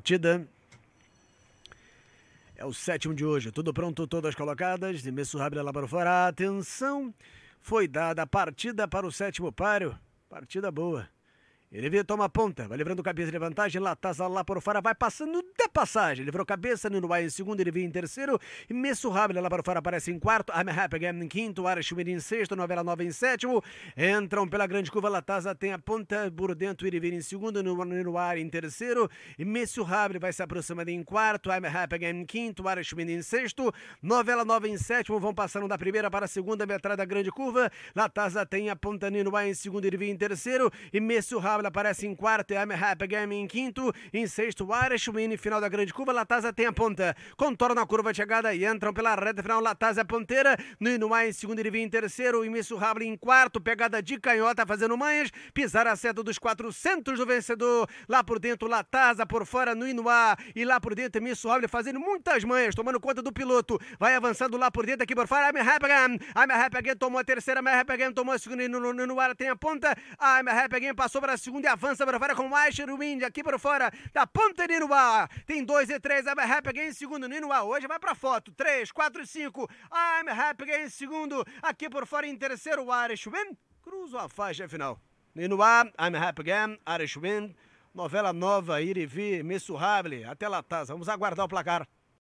partida. É o sétimo de hoje. Tudo pronto, todas colocadas. De rápido lá para fora. Atenção! Foi dada a partida para o sétimo páreo. Partida boa. Ele vira, toma a ponta, vai levando cabeça de vantagem, lá, lá por fora, vai passando de passagem. Livrou cabeça, Nino Baia em segundo, ele vem em terceiro. Messo Rábila lá por fora aparece em quarto, I'm Happy Again em quinto, Arachuir em sexto, Novela Nova em sétimo. Entram pela grande curva, Lataza tem a ponta por dentro, ele vira em segundo, Nino Ar em terceiro. Messo Rábila vai se aproximando em quarto, I'm Happy Again em quinto, Arachuir em sexto. Novela Nova em sétimo, vão passando da primeira para a segunda metade da grande curva. Lataza tem a ponta, Nino Ar em segundo, ele vem em terceiro. E Messo Rábila Dávila aparece em quarto, I'm Happy em quinto, em sexto, Ares Schwinn, final da grande curva, Latasa tem a ponta, contorna a curva de chegada e entram pela reta final, Latasa é ponteira, Ninuá em segundo, ele vem em terceiro, Imisso Rablin em quarto, pegada de canhota fazendo manhas, pisar a seta dos 400 do vencedor, lá por dentro, Latasa por fora, Ninuá e lá por dentro, Imisso Rablin fazendo muitas manhas, tomando conta do piloto, vai avançando lá por dentro, aqui por fora, I'm Happy I'm Happy tomou a terceira, I'm Happy tomou a segunda, Ninuá tem a ponta, I'm Happy passou para a segunda, segundo e avança para fora com Maestro Wind aqui para fora da ponta Ninuá. Tem 2 e 3, I'm Happy Again em segundo, Ninuá hoje vai para foto. 3, 4 e 5, I'm Happy Again em segundo, aqui por fora em terceiro, o Irish Wind. Cruzo a faixa final. Ninuá, I'm Happy Again, Irish Wind. Novela nova, Irivi, Messurable até Lataz. Vamos aguardar o placar.